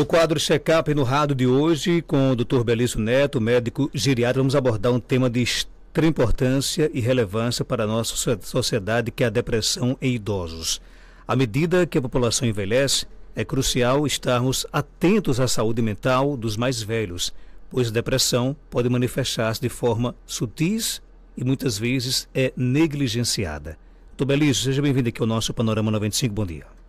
No quadro Check-up no Rádio de hoje, com o Dr. Belício Neto, médico geriatra, vamos abordar um tema de extrema importância e relevância para a nossa sociedade, que é a depressão em idosos. À medida que a população envelhece, é crucial estarmos atentos à saúde mental dos mais velhos, pois a depressão pode manifestar-se de forma sutis e muitas vezes é negligenciada. Dr. Belício, seja bem-vindo aqui ao nosso Panorama 95. Bom dia.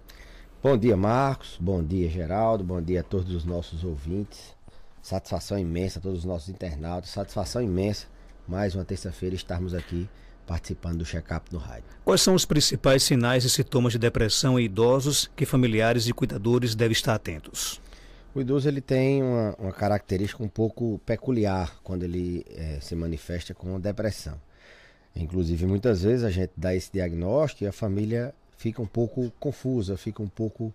Bom dia, Marcos. Bom dia, Geraldo. Bom dia a todos os nossos ouvintes. Satisfação imensa a todos os nossos internautas. Satisfação imensa mais uma terça-feira estarmos aqui participando do check-up no rádio. Quais são os principais sinais e sintomas de depressão em idosos que familiares e cuidadores devem estar atentos? O idoso ele tem uma, uma característica um pouco peculiar quando ele é, se manifesta com depressão. Inclusive, muitas vezes a gente dá esse diagnóstico e a família fica um pouco confusa, fica um pouco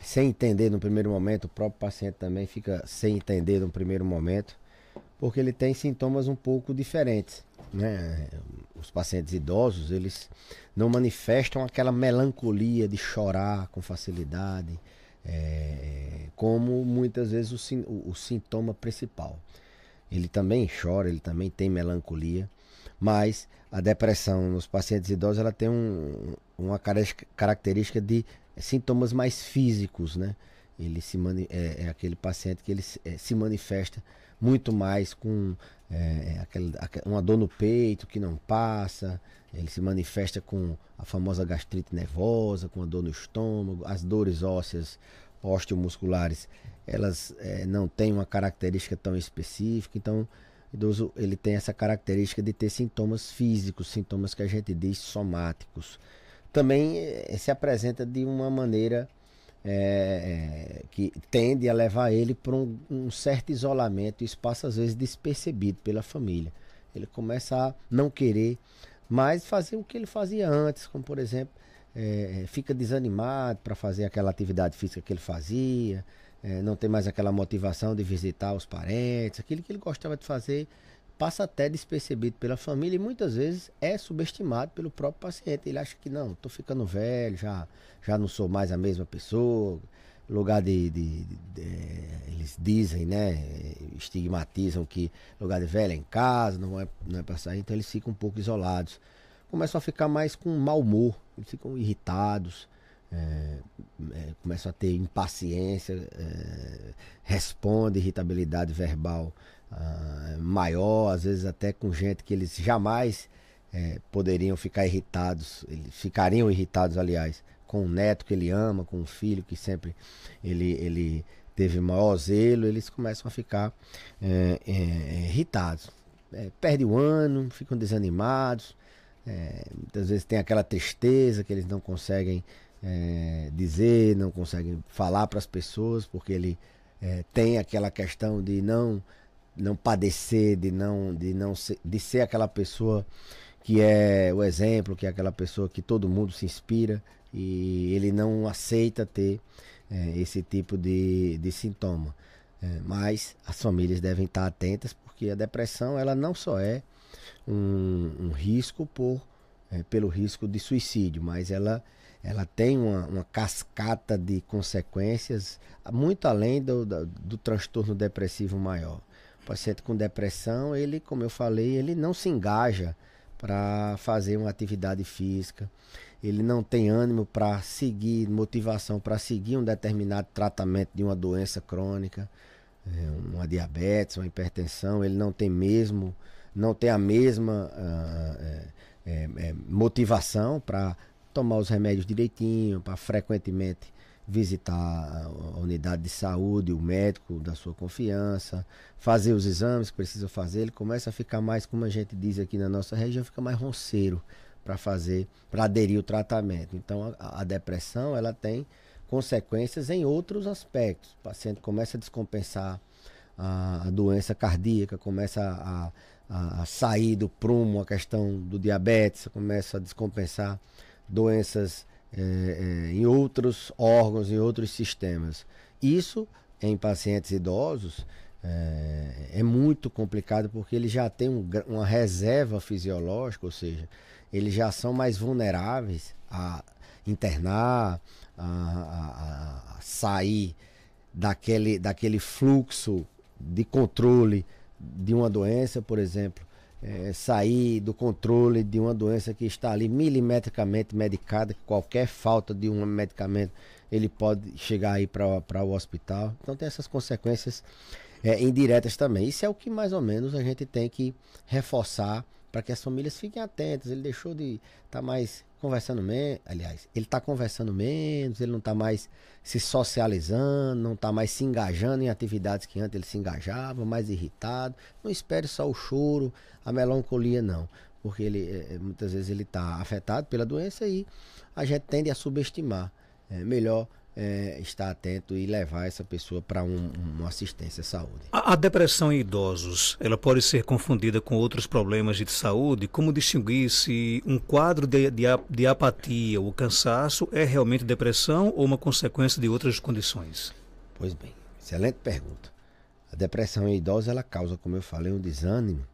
sem entender no primeiro momento, o próprio paciente também fica sem entender no primeiro momento, porque ele tem sintomas um pouco diferentes. Né? Os pacientes idosos, eles não manifestam aquela melancolia de chorar com facilidade, é, como muitas vezes o, o, sintoma principal. Ele também chora, ele também tem melancolia, mas a depressão nos pacientes idosos ela tem um, uma característica de sintomas mais físicos, né? Ele se é, é, aquele paciente que ele se, é, se manifesta muito mais com é, é aquele, uma dor no peito que não passa, ele se manifesta com a famosa gastrite nervosa, com a dor no estômago, as dores ósseas osteomusculares, elas é, não têm uma característica tão específica, então o idoso ele tem essa característica de ter sintomas físicos, sintomas que a gente diz somáticos também eh, se apresenta de uma maneira é, que tende a levar ele para um, um, certo isolamento, espaço às vezes despercebido pela família. Ele começa a não querer mais fazer o que ele fazia antes, como por exemplo, é, fica desanimado para fazer aquela atividade física que ele fazia, é, não tem mais aquela motivação de visitar os parentes, aquilo que ele gostava de fazer passa até despercebido pela família e muitas vezes é subestimado pelo próprio paciente. Ele acha que não, estou ficando velho, já, já não sou mais a mesma pessoa. Lugar de, de, de, de eh, Eles dizem, né? Estigmatizam que lugar de velho é em casa, não é, não é para sair, então eles ficam um pouco isolados. Começam a ficar mais com mau humor, eles ficam irritados. É, é, começam a ter impaciência, é, responde irritabilidade verbal ah, maior, às vezes até com gente que eles jamais é, poderiam ficar irritados, eles ficariam irritados, aliás, com o neto que ele ama, com o filho que sempre ele, ele teve maior zelo, eles começam a ficar é, é, irritados. É, perde o ano, ficam desanimados, muitas vezes tem aquela tristeza que eles não conseguem dizer, não conseguem falar para as pessoas, porque ele tem aquela questão de não não padecer, de não, de não ser, de ser aquela pessoa que é o exemplo, que é aquela pessoa que todo mundo se inspira e ele não aceita ter é, esse tipo de, de sintoma. É, mas as famílias devem estar atentas porque a depressão ela não só é um, um risco por, é, pelo risco de suicídio, mas ela, ela tem uma, uma cascata de consequências muito além do, do, do transtorno depressivo maior paciente com depressão, ele, como eu falei, ele não se engaja para fazer uma atividade física. Ele não tem ânimo para seguir, motivação para seguir um determinado tratamento de uma doença crônica, é, uma diabetes, uma hipertensão. Ele não tem mesmo, não tem a mesma uh, é, é, motivação para tomar os remédios direitinho, para frequentemente visitar a unidade de saúde, o médico da sua confiança, fazer os exames que precisa fazer, ele começa a ficar mais, como a gente diz aqui na nossa região, fica mais ronceiro para fazer, para aderir o tratamento. Então a, a, depressão, ela tem consequências em outros aspectos. O paciente começa a descompensar a, a doença cardíaca, começa a, a, a sair do prumo, a questão do diabetes, começa a descompensar doenças é, é, em outros órgãos, em outros sistemas. Isso em pacientes idosos é, é muito complicado porque eles já têm um, uma reserva fisiológica, ou seja, eles já são mais vulneráveis a internar, a, a, a sair daquele, daquele fluxo de controle de uma doença, por exemplo é, sair do controle de uma doença que está ali milimetricamente medicada, que qualquer falta de um medicamento ele pode chegar aí para o hospital. Então tem essas consequências é, indiretas também. Isso é o que mais ou menos a gente tem que reforçar para que as famílias fiquem atentas. Ele deixou de estar tá mais conversando menos, aliás, ele está conversando menos, ele não está mais se socializando, não está mais se engajando em atividades que antes ele se engajava, mais irritado. Não espere só o choro, a melancolia, não. Porque ele, eh, eh, muitas vezes ele está afetado pela doença e a gente tende a subestimar. É melhor é, estar atento e levar essa pessoa para um, uma assistência à saúde. A, a, depressão em idosos, ela pode ser confundida com outros problemas de saúde? Como distinguir se um quadro de, de, de apatia ou cansaço é realmente depressão ou uma consequência de outras condições? Pois bem, excelente pergunta. A depressão em idosos, ela causa, como eu falei, um desânimo.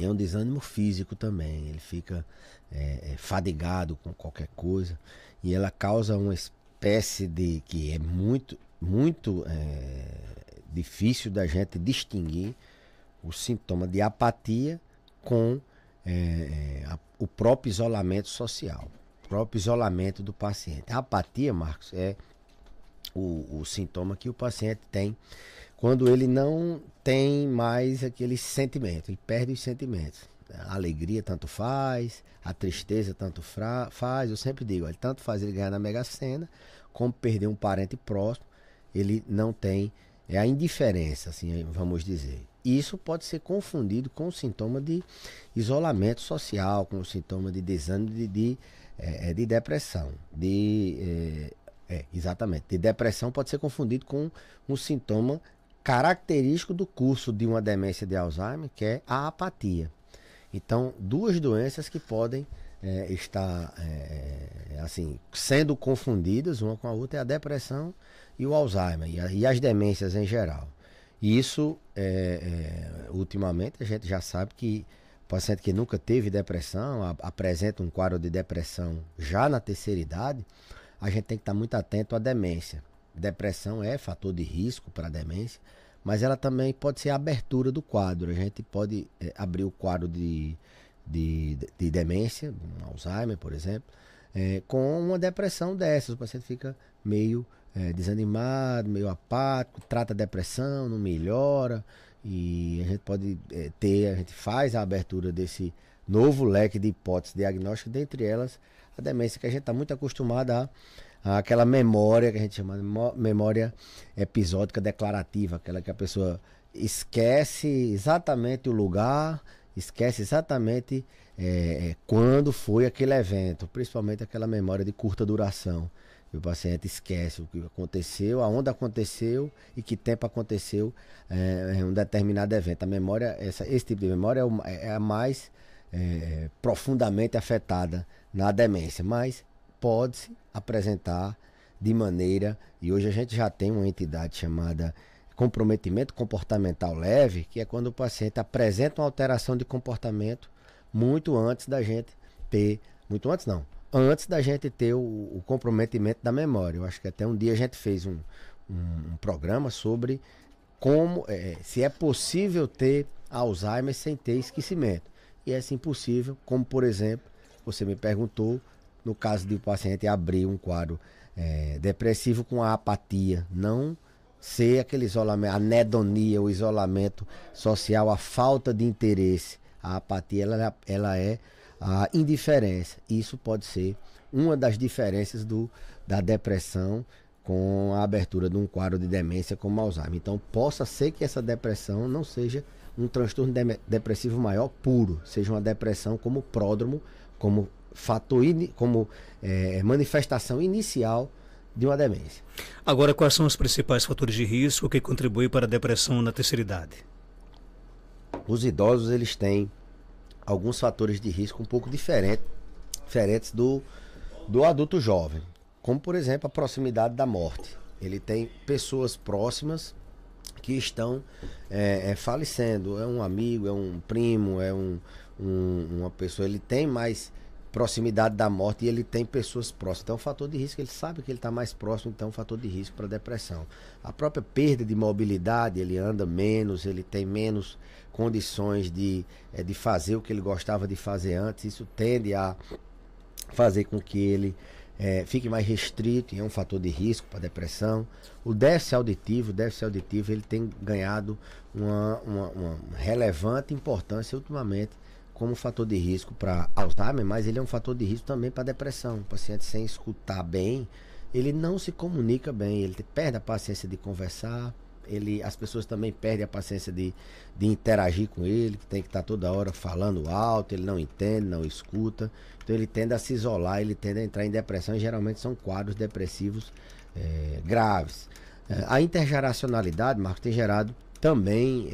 É um desânimo físico também, ele fica é, é, fadigado com qualquer coisa e ela causa uma espécie espécie de que é muito, muito é, difícil da gente distinguir o sintoma de apatia com é, é, a, o próprio isolamento social, o próprio isolamento do paciente. A apatia, Marcos, é o, o sintoma que o paciente tem quando ele não tem mais aquele sentimento, ele perde os sentimentos. A alegria tanto faz, a tristeza tanto faz. Eu sempre digo, olha, tanto faz ele ganhar na Mega Sena, como perder um parente próximo, ele não tem. É a indiferença, assim, vamos dizer. Isso pode ser confundido com o sintoma de isolamento social, com o sintoma de desânimo, de, de, é, é de depressão, de é, é, exatamente. De depressão pode ser confundido com um sintoma característico do curso de uma demência de Alzheimer, que é a apatia. Então, duas doenças que podem é, estar é, é, assim sendo confundidas uma com a outra é a depressão e o Alzheimer e, a, e as demências em geral. E isso, é, é ultimamente, a gente já sabe que o paciente que nunca teve depressão a, apresenta um quadro de depressão já na terceira idade, a gente tem que estar muito atento à demência. Depressão é fator de risco para demência mas ela também pode ser a abertura do quadro. A gente pode é, abrir o quadro de, de, de demência, um Alzheimer, por exemplo, é, com uma depressão dessas. O paciente fica meio é, desanimado, meio apático, trata a depressão, não melhora. E a gente pode ter, a gente faz a abertura desse novo leque de hipóteses diagnósticas, dentre elas a demência, que a gente está muito acostumado a aquela memória que a gente chama de memória episódica declarativa, aquela que a pessoa esquece exatamente o lugar, esquece exatamente é, é quando foi aquele evento, principalmente aquela memória de curta duração. O paciente esquece o que aconteceu, aonde aconteceu e que tempo aconteceu é, é um determinado evento. A memória, essa, esse tipo de memória é, é a mais é, profundamente afetada na demência, mas pode se apresentar de maneira, e hoje a gente já tem uma entidade chamada comprometimento comportamental leve, que é quando o paciente apresenta uma alteração de comportamento muito antes da gente ter, muito antes não, antes da gente ter o, o comprometimento da memória. Eu acho que até um dia a gente fez um, um, um programa sobre como, é, é se é possível ter Alzheimer sem ter esquecimento. E é sim possível, como por exemplo, você me perguntou no caso de o paciente abrir um quadro é, depressivo com a apatia, não ser aquele isolamento, a anedonia, o isolamento social, a falta de interesse, a apatia, ela, ela é a indiferença. Isso pode ser uma das diferenças do, da depressão com a abertura de um quadro de demência como Alzheimer. Então, possa ser que essa depressão não seja um transtorno de, depressivo maior puro, seja uma depressão como pródromo, como fator, como é, manifestação inicial de uma demência. Agora, quais são os principais fatores de risco que contribuem para a depressão na terceira idade? Os idosos eles têm alguns fatores de risco um pouco diferente, diferentes do, do adulto jovem, como por exemplo a proximidade da morte. Ele tem pessoas próximas que estão é, é, falecendo. É um amigo, é um primo, é um, um, uma pessoa. Ele tem mais proximidade da morte e ele tem pessoas próximas. Então, o fator de risco, ele sabe que ele está mais próximo, então, fator de risco para depressão. A própria perda de mobilidade, ele anda menos, ele tem menos condições de, é, de fazer o que ele gostava de fazer antes. Isso tende a fazer com que ele é, fique mais restrito e é um fator de risco para depressão. O déficit auditivo, o déficit auditivo, ele tem ganhado uma, uma, uma relevante importância ultimamente como fator de risco para Alzheimer, mas ele é um fator de risco também para depressão. O paciente sem escutar bem, ele não se comunica bem, ele perde a paciência de conversar, ele, as pessoas também perdem a paciência de, de interagir com ele, que tem que estar tá toda hora falando alto, ele não entende, não escuta. Então ele tende a se isolar, ele tende a entrar em depressão e geralmente são quadros depressivos é, graves. É, a intergeracionalidade, Marco, tem gerado também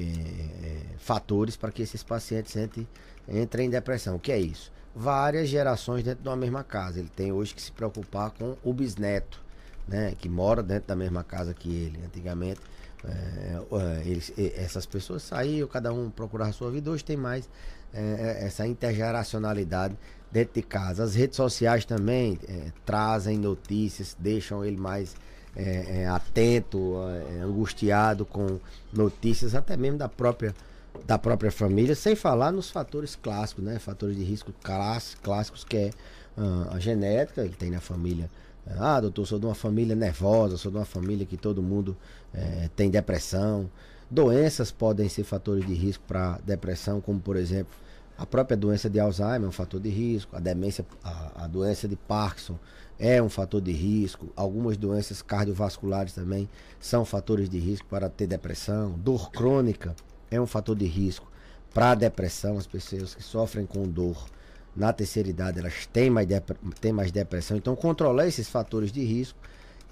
é, é, fatores para que esses pacientes entrem, entrem em depressão. O que é isso? Várias gerações dentro de uma mesma casa. Ele tem hoje que se preocupar com o bisneto, né? Que mora dentro da mesma casa que ele. Antigamente, é, é eles, essas pessoas saíam, cada um procurava a sua vida. Hoje tem mais é, é, essa intergeracionalidade dentro de casa. As redes sociais também trazem notícias, deixam ele mais é, é, atento, é, angustiado com notícias, até mesmo da própria, da própria família, sem falar nos fatores clássicos, né? Fatores de risco class, clássicos que é uh, a genética, que tem na família. Ah, doutor, sou de uma família nervosa, sou de uma família que todo mundo é, tem depressão. Doenças podem ser fatores de risco para depressão, como por exemplo a própria doença de Alzheimer é um fator de risco, a demência, a, a doença de Parkinson é um fator de risco. Algumas doenças cardiovasculares também são fatores de risco para ter depressão. Dor crônica é um fator de risco para a depressão. As pessoas que sofrem com dor na terceira idade, elas têm mais, têm mais depressão. Então, controlar esses fatores de risco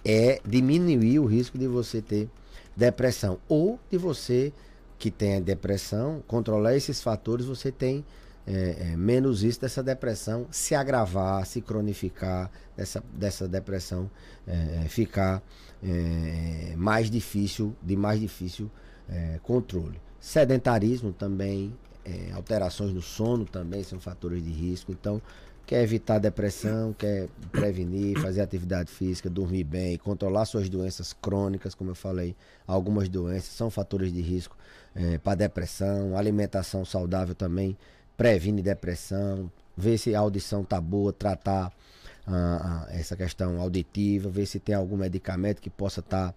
é diminuir o risco de você ter depressão. Ou de você que tem depressão, controlar esses fatores, você tem é, é, menos isso dessa depressão se agravar, se cronificar, dessa, dessa depressão é, é ficar é, mais difícil, de mais difícil é, controle. Sedentarismo também, alterações no sono também são fatores de risco. Então, quer evitar depressão, quer prevenir, fazer atividade física, dormir bem, controlar suas doenças crônicas, como eu falei, algumas doenças são fatores de risco é, para depressão, alimentação saudável também previne depressão, ver se a audição tá boa, tratar ah, ah, essa questão auditiva, ver se tem algum medicamento que possa estar tá,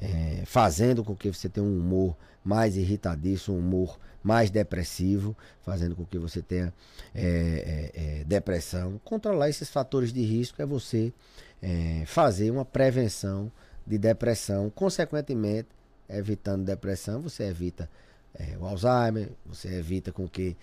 é, fazendo com que você tenha um humor mais irritadiço, um humor mais depressivo, fazendo com que você tenha é, é, depressão. Controlar esses fatores de risco é você fazer uma prevenção de depressão, consequentemente, evitando depressão, você evita é, o Alzheimer, você evita com que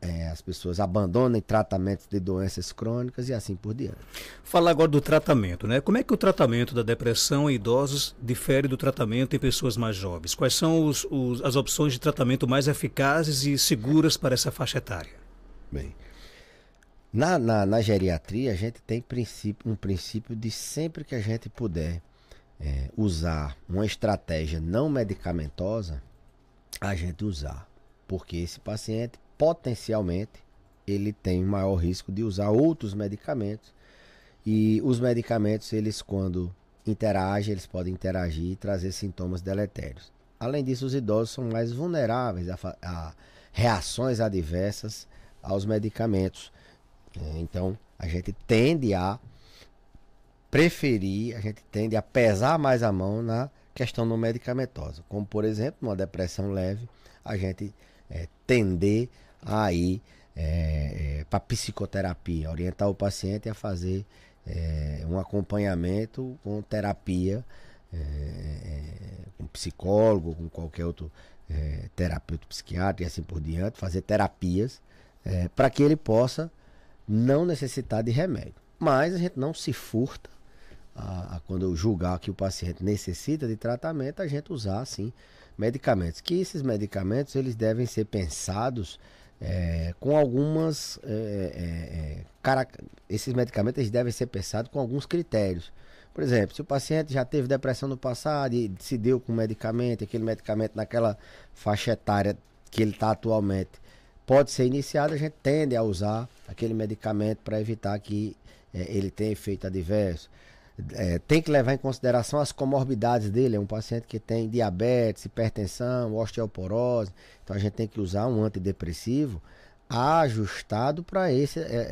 é, as pessoas abandonem tratamentos de doenças crônicas e assim por diante. Falar agora do tratamento, né? Como é que o tratamento da depressão em idosos difere do tratamento em pessoas mais jovens? Quais são os, os, as opções de tratamento mais eficazes e seguras para essa faixa etária? Bem, na, na, na geriatria a gente tem princípio, um princípio de sempre que a gente puder é, usar uma estratégia não medicamentosa, a gente usar. Porque esse paciente potencialmente ele tem maior risco de usar outros medicamentos. E os medicamentos, eles quando interagem, eles podem interagir e trazer sintomas deletérios. Além disso, os idosos são mais vulneráveis a, a reações adversas aos medicamentos. É, então, a gente tende a preferir, a gente tende a pesar mais a mão na questão não medicamentosa. Como, por exemplo, uma depressão leve, a gente é, tender a ir é, é para psicoterapia, orientar o paciente a fazer é, um acompanhamento com terapia, é, com psicólogo, com qualquer outro terapeuta psiquiatra e assim por diante, fazer terapias para que ele possa não necessitar de remédio. Mas a gente não se furta a, a, quando eu julgar que o paciente necessita de tratamento, a gente usar assim medicamentos. Que esses medicamentos eles devem ser pensados é, com algumas é, é, é, cara, esses medicamentos eles devem ser pensados com alguns critérios. Por exemplo, se o paciente já teve depressão no passado e se deu com medicamento, aquele medicamento naquela faixa etária que ele está atualmente pode ser iniciado, a gente tende a usar aquele medicamento para evitar que é, ele tenha efeito adverso é, tem que levar em consideração as comorbidades dele. É um paciente que tem diabetes, hipertensão, osteoporose. Então a gente tem que usar um antidepressivo ajustado para é,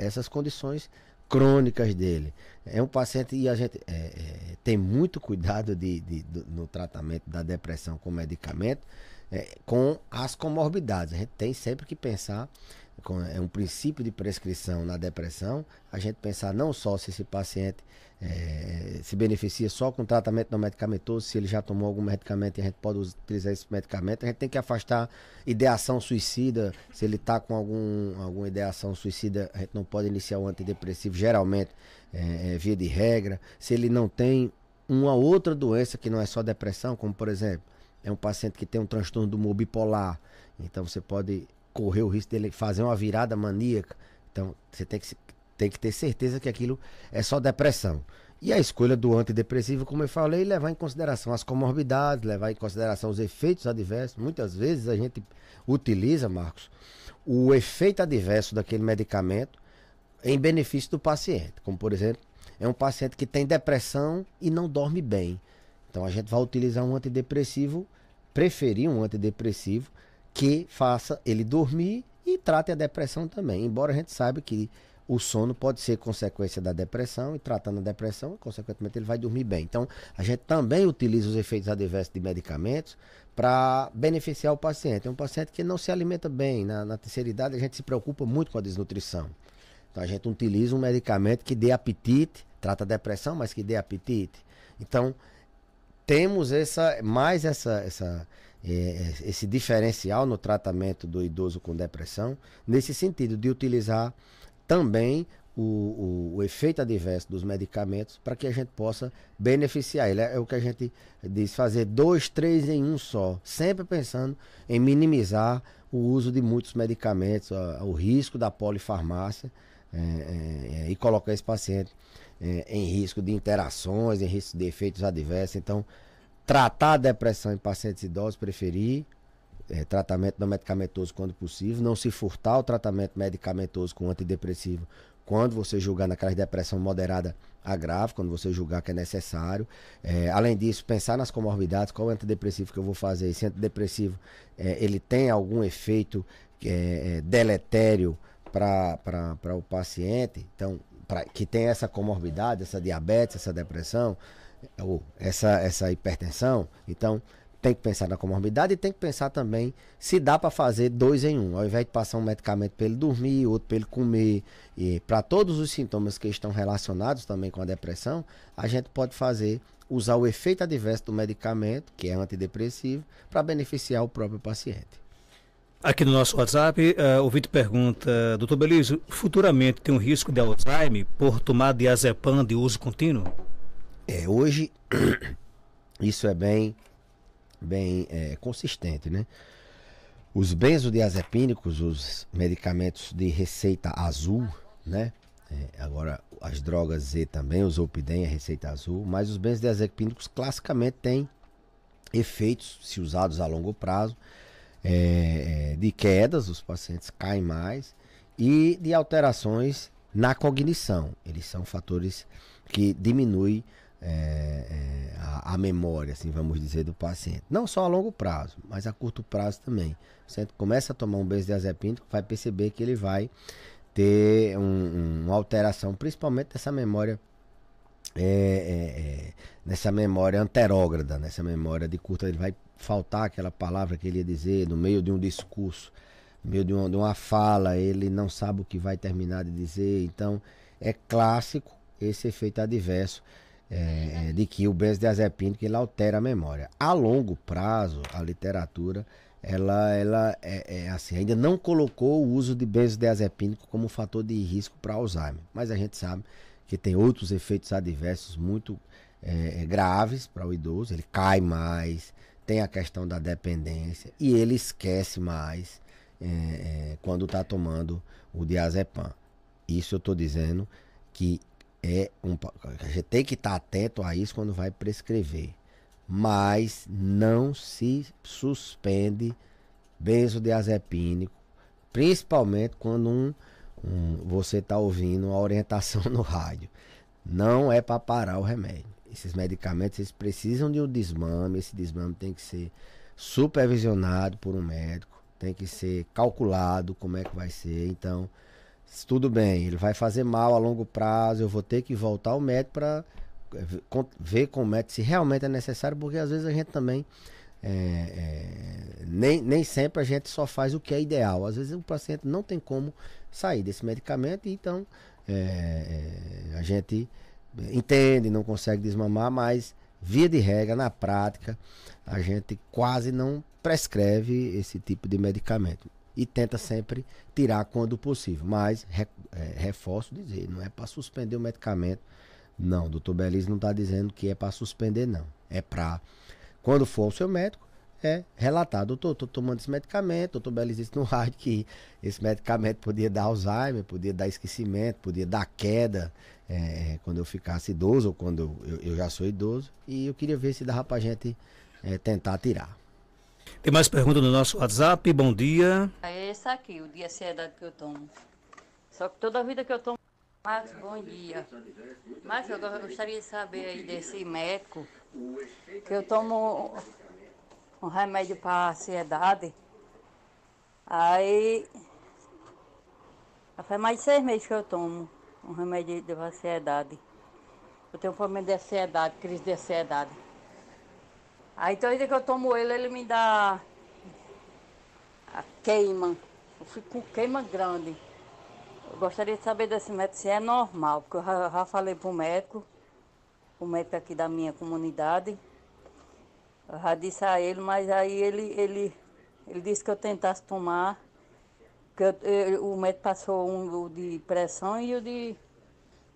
essas condições crônicas dele. É um paciente e a gente é, é, tem muito cuidado de, de, de, no tratamento da depressão com medicamento, é, com as comorbidades. A gente tem sempre que pensar é um princípio de prescrição na depressão, a gente pensar não só se esse paciente é, se beneficia só com tratamento não medicamentoso, se ele já tomou algum medicamento e a gente pode utilizar esse medicamento, a gente tem que afastar ideação suicida, se ele está com algum, alguma ideação suicida, a gente não pode iniciar o antidepressivo, geralmente, é, é, via de regra, se ele não tem uma outra doença que não é só depressão, como por exemplo, é um paciente que tem um transtorno do humor bipolar, então você pode correr o risco dele fazer uma virada maníaca. Então, você tem que, tem que ter certeza que aquilo é só depressão. E a escolha do antidepressivo, como eu falei, levar em consideração as comorbidades, levar em consideração os efeitos adversos. Muitas vezes a gente utiliza, Marcos, o efeito adverso daquele medicamento em benefício do paciente. Como, por exemplo, é um paciente que tem depressão e não dorme bem. Então a gente vai utilizar um antidepressivo, preferir um antidepressivo que faça ele dormir e trate a depressão também. Embora a gente saiba que o sono pode ser consequência da depressão e tratando a depressão, consequentemente ele vai dormir bem. Então, a gente também utiliza os efeitos adversos de medicamentos para beneficiar o paciente. É um paciente que não se alimenta bem. Na, na terceira idade, a gente se preocupa muito com a desnutrição. Então, a gente utiliza um medicamento que dê apetite, trata a depressão, mas que dê apetite. Então, temos essa mais essa, essa é, é, esse diferencial no tratamento do idoso com depressão, nesse sentido de utilizar também o, o, o efeito adverso dos medicamentos para que a gente possa beneficiar ele. É, é o que a gente diz, fazer dois, três em um só, sempre pensando em minimizar o uso de muitos medicamentos, a, o risco da polifarmácia é, é e colocar esse paciente em risco de interações, em risco de efeitos adversos. Então, tratar a depressão em pacientes idosos, preferir é, tratamento não medicamentoso quando possível, não se furtar o tratamento medicamentoso com antidepressivo quando você julgar naquela depressão moderada a grave, quando você julgar que é necessário. É, além disso, pensar nas comorbidades, qual é o antidepressivo que eu vou fazer? Esse antidepressivo, é, ele tem algum efeito é, é, deletério para o paciente? Então, pra, que tem essa comorbidade, essa diabetes, essa depressão, ou então, essa, essa hipertensão, então tem que pensar na comorbidade e tem que pensar também se dá para fazer dois em um, ao invés de passar um medicamento para ele dormir, outro para ele comer, e para todos os sintomas que estão relacionados também com a depressão, a gente pode fazer usar o efeito adverso do medicamento, que é antidepressivo, para beneficiar o próprio paciente. Aqui no nosso WhatsApp, uh, o Vitor pergunta, doutor Belizo futuramente tem um risco de Alzheimer por tomar diazepam de uso contínuo? É, hoje isso é bem, bem é, consistente, né? Os benzodiazepínicos, os medicamentos de receita azul, né? É, agora, as drogas Z também, os Zolpidem a receita azul, mas os benzodiazepínicos classicamente têm efeitos, se usados a longo prazo, é, é, de quedas, os pacientes caem mais, e de alterações na cognição. Eles são fatores que diminuem é, é, a, a, memória, assim, vamos dizer, do paciente. Não só a longo prazo, mas a curto prazo também. O paciente começa a tomar um benzodiazepínico, vai perceber que ele vai ter um, uma alteração, principalmente dessa memória, é, é, é, nessa memória anterógrada, nessa memória de curta, ele vai faltar aquela palavra que ele ia dizer no meio de um discurso, no meio de uma, de uma fala, ele não sabe o que vai terminar de dizer, então é clássico esse efeito adverso é, é, de que o benzodiazepínico ele altera a memória. A longo prazo, a literatura ela, ela é, é, assim, ainda não colocou o uso de benzodiazepínico como fator de risco para Alzheimer, mas a gente sabe que tem outros efeitos adversos muito é, é graves para o idoso, ele cai mais, tem a questão da dependência e ele esquece mais é, quando está tomando o diazepam. Isso eu estou dizendo que é um. A gente tem que estar atento a isso quando vai prescrever. Mas não se suspende benzodiazepínico, principalmente quando um, um você está ouvindo a orientação no rádio. Não é para parar o remédio. Esses medicamentos eles precisam de um desmame. Esse desmame tem que ser supervisionado por um médico, tem que ser calculado como é que vai ser. Então, tudo bem, ele vai fazer mal a longo prazo, eu vou ter que voltar ao médico para eh, ver com o médico se realmente é necessário, porque às vezes a gente também. É, é, nem, nem sempre a gente só faz o que é ideal. Às vezes o paciente não tem como sair desse medicamento, então é, a gente entende, não consegue desmamar, mas via de regra, na prática, a gente quase não prescreve esse tipo de medicamento e tenta sempre tirar quando possível. Mas, re, é, reforço dizer, não é para suspender o medicamento. Não, o doutor Beliz não está dizendo que é para suspender, não. É para, quando for ao seu médico, é relatar, doutor, estou tomando esse medicamento, doutor Belize disse no rádio que esse medicamento podia dar Alzheimer, podia dar esquecimento, podia dar queda é, quando eu ficasse idoso ou quando eu, eu, já sou idoso. E eu queria ver se dava a gente é, tentar tirar. Tem mais perguntas no nosso WhatsApp? Bom dia. É esse aqui, o dia ansiedade é que eu tomo. Só que toda a vida que eu tomo. Max, bom dia. Max, eu gostaria de saber aí desse médico que eu tomo um remédio para ansiedade. Aí faz mais de seis meses que eu tomo um remédio de ansiedade. Eu tenho um problema de ansiedade, crise de ansiedade. Aí toda vez que eu tomo ele, ele me dá a queima. Eu fico com queima grande. Eu gostaria de saber desse médico se é normal, porque eu já, já falei para o médico, o médico aqui da minha comunidade. Eu já disse a ele, mas aí ele, ele, ele disse que eu tentasse tomar. Que eu, eu, o médico passou um, o de pressão e o de,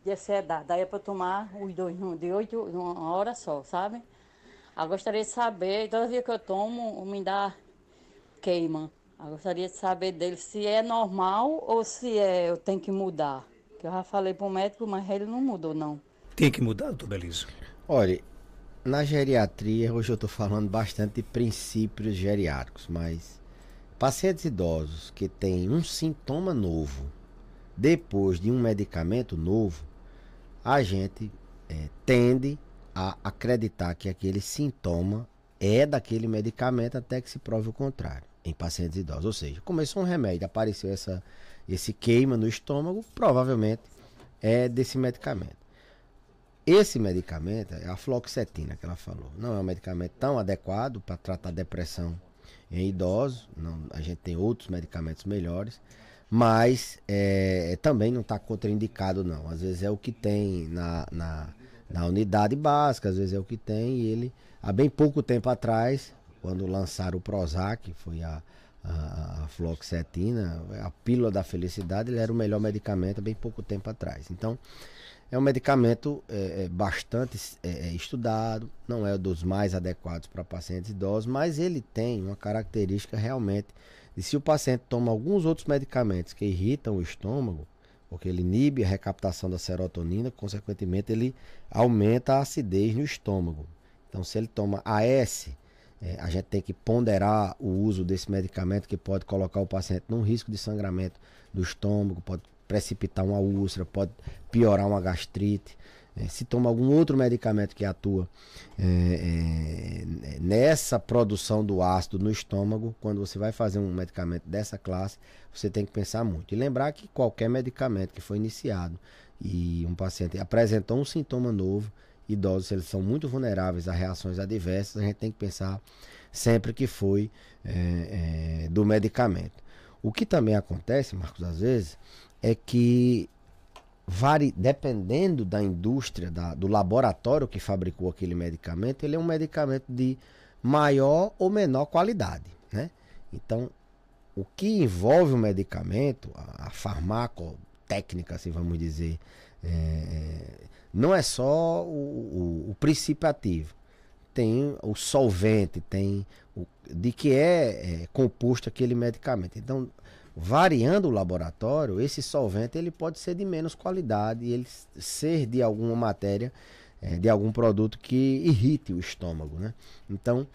de ansiedade. Daí é para tomar os dois, de oito, uma hora só, sabe? Eu ah, gostaria de saber, toda vez que eu tomo, me dá queima. Eu ah, gostaria de saber dele se é normal ou se é, eu tenho que mudar. Que eu já falei para o médico, mas ele não mudou, não. Tem que mudar, doutor Belício? Olha, na geriatria, hoje eu estou falando bastante de princípios geriátricos, mas pacientes idosos que têm um sintoma novo depois de um medicamento novo, a gente é, tende a acreditar que aquele sintoma é daquele medicamento até que se prove o contrário em pacientes idosos. Ou seja, começou um remédio, apareceu essa, esse queima no estômago, provavelmente é desse medicamento. Esse medicamento é a floxetina que ela falou. Não é um medicamento tão adequado para tratar depressão em idosos. Não, a gente tem outros medicamentos melhores, mas é, também não está contraindicado não. Às vezes é o que tem na, na na unidade básica, às vezes é o que tem, e ele, há bem pouco tempo atrás, quando lançaram o Prozac, foi a, a, a floxetina, a pílula da felicidade, ele era o melhor medicamento há bem pouco tempo atrás. Então, é um medicamento é, é bastante é, é, estudado, não é dos mais adequados para pacientes idosos, mas ele tem uma característica realmente de se o paciente toma alguns outros medicamentos que irritam o estômago, porque ele inibe a recaptação da serotonina, consequentemente ele aumenta a acidez no estômago. Então, se ele toma AS, é, a gente tem que ponderar o uso desse medicamento que pode colocar o paciente num risco de sangramento do estômago, pode precipitar uma úlcera, pode piorar uma gastrite. É, se toma algum outro medicamento que atua é, é, nessa produção do ácido no estômago, quando você vai fazer um medicamento dessa classe, você tem que pensar muito. E lembrar que qualquer medicamento que foi iniciado e um paciente apresentou um sintoma novo, idosos eles são muito vulneráveis a reações adversas, a gente tem que pensar sempre que foi é, é, do medicamento. O que também acontece, Marcos, às vezes, é que vari, dependendo da indústria, da, do laboratório que fabricou aquele medicamento, ele é um medicamento de maior ou menor qualidade. Né? Então, o que envolve o medicamento, a, a farmacotécnica, assim vamos dizer, é, é, não é só o, o, o, princípio ativo. Tem o solvente, tem o, de que é, é composto aquele medicamento. Então, variando o laboratório, esse solvente ele pode ser de menos qualidade, ele ser de alguma matéria, é, de algum produto que irrite o estômago, né? Então,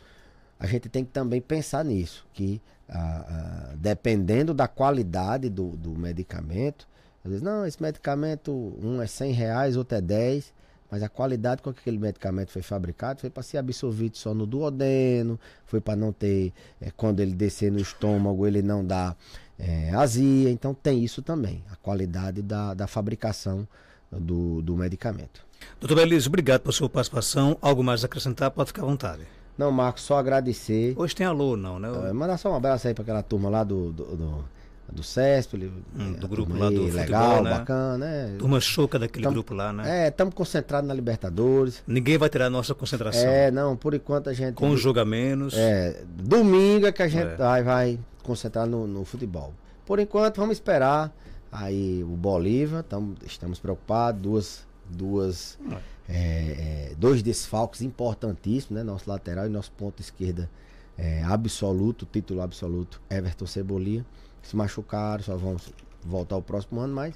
a gente tem que também pensar nisso, que ah, ah, dependendo da qualidade do, do medicamento, às vezes, não, esse medicamento, um é cem reais, outro é 10, mas a qualidade com que aquele medicamento foi fabricado foi para ser absorvido só no duodeno, foi para não ter, é, quando ele descer no estômago, ele não dá é, azia, então tem isso também, a qualidade da, da fabricação do, do medicamento. Doutor Belis, obrigado pela sua participação. Algo mais a acrescentar? Pode ficar à vontade. Não, Marcos, só agradecer. Hoje tem alô, não, né? Eu... É, mandar só um abraço aí para aquela turma lá do, do, do do CESP, hum, do é, grupo lá do legal, futebol, né? bacana, né? Turma choca daquele tamo, grupo lá, né? É, estamos concentrados na Libertadores. Ninguém vai tirar a nossa concentração. É, não, por enquanto a gente. Com joga menos. É, domingo é que a gente é. vai, vai concentrar no, no futebol. Por enquanto, vamos esperar aí o Bolívar, tamo, estamos preocupados, duas, duas, ah. é, é, dois desfalques importantíssimos, né? Nosso lateral e nosso ponto esquerda é, absoluto, título absoluto, Everton Cebolinha. Se machucaram, só vamos voltar o próximo ano, mas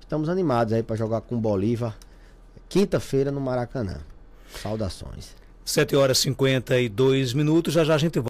estamos animados aí para jogar com o Bolívar quinta-feira no Maracanã. Saudações. 7 horas e 52 minutos, já já a gente volta.